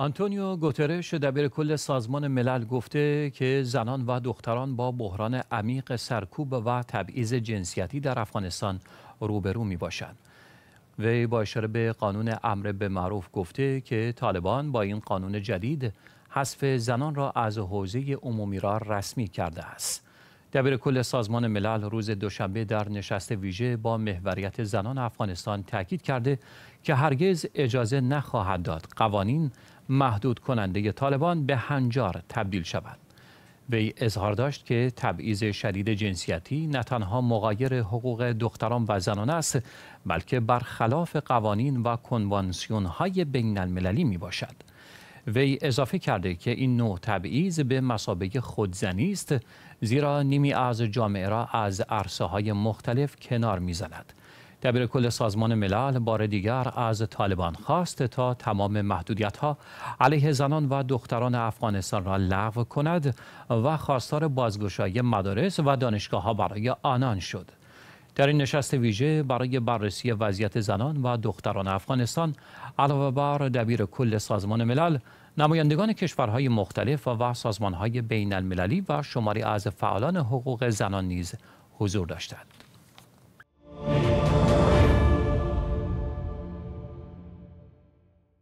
آنتونیو گوترش دبیر کل سازمان ملل گفته که زنان و دختران با بحران عمیق سرکوب و تبعیض جنسیتی در افغانستان روبرو می باشند. وی با اشاره به قانون امر به معروف گفته که طالبان با این قانون جدید حذف زنان را از حوزه عمومی را رسمی کرده است. دبیر کل سازمان ملل روز دوشنبه در نشست ویژه با محوریت زنان افغانستان تاکید کرده که هرگز اجازه نخواهد داد قوانین محدود کننده طالبان به هنجار تبدیل شود. وی اظهار داشت که تبعیض شدید جنسیتی نه تنها مغایر حقوق دختران و زنان است بلکه برخلاف قوانین و کنوانسیون های بین المللی می باشد. وی اضافه کرده که این نوع تبعیض به مسابقه خودزنی است زیرا نیمی از جامعه را از عرصه های مختلف کنار میزند دبیر کل سازمان ملل بار دیگر از طالبان خواست تا تمام محدودیت ها علیه زنان و دختران افغانستان را لغو کند و خواستار بازگشایی مدارس و دانشگاه ها برای آنان شد. در این نشست ویژه برای بررسی وضعیت زنان و دختران افغانستان علاوه بر دبیر کل سازمان ملل نمایندگان کشورهای مختلف و سازمانهای بین المللی و شماری از فعالان حقوق زنان نیز حضور داشتند.